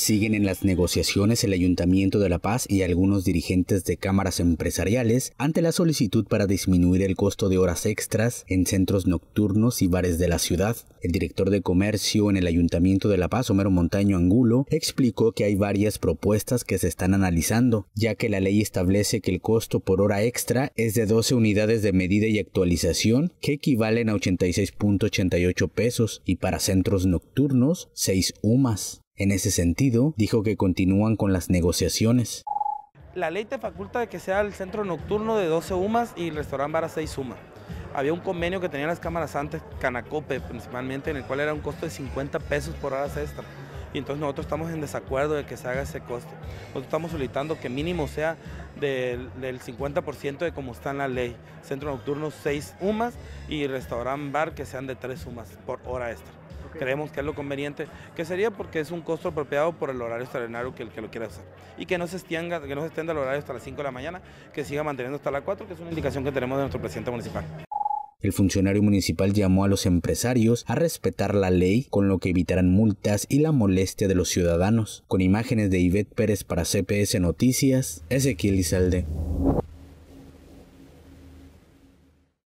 Siguen en las negociaciones el Ayuntamiento de La Paz y algunos dirigentes de cámaras empresariales ante la solicitud para disminuir el costo de horas extras en centros nocturnos y bares de la ciudad. El director de comercio en el Ayuntamiento de La Paz, Homero Montaño Angulo, explicó que hay varias propuestas que se están analizando, ya que la ley establece que el costo por hora extra es de 12 unidades de medida y actualización, que equivalen a 86.88 pesos, y para centros nocturnos, 6 UMAS. En ese sentido, dijo que continúan con las negociaciones. La ley te faculta de que sea el centro nocturno de 12 UMAS y el restaurante para 6 UMA. Había un convenio que tenían las cámaras antes, Canacope principalmente, en el cual era un costo de 50 pesos por hora extra y entonces nosotros estamos en desacuerdo de que se haga ese coste. Nosotros estamos solicitando que mínimo sea del, 50% de como está en la ley. Centro nocturno 6 UMAS y restaurant bar que sean de 3 UMAS por hora extra. Creemos que es lo conveniente, que sería porque es un costo apropiado por el horario extraordinario que el que lo quiera usar Y que no se extienda, que no se extienda el horario hasta las 5 de la mañana, que siga manteniendo hasta las 4, que es una indicación que tenemos de nuestro presidente municipal. El funcionario municipal llamó a los empresarios a respetar la ley, con lo que evitarán multas y la molestia de los ciudadanos. Con imágenes de Ivette Pérez para CPS Noticias, Ezequiel Izalde.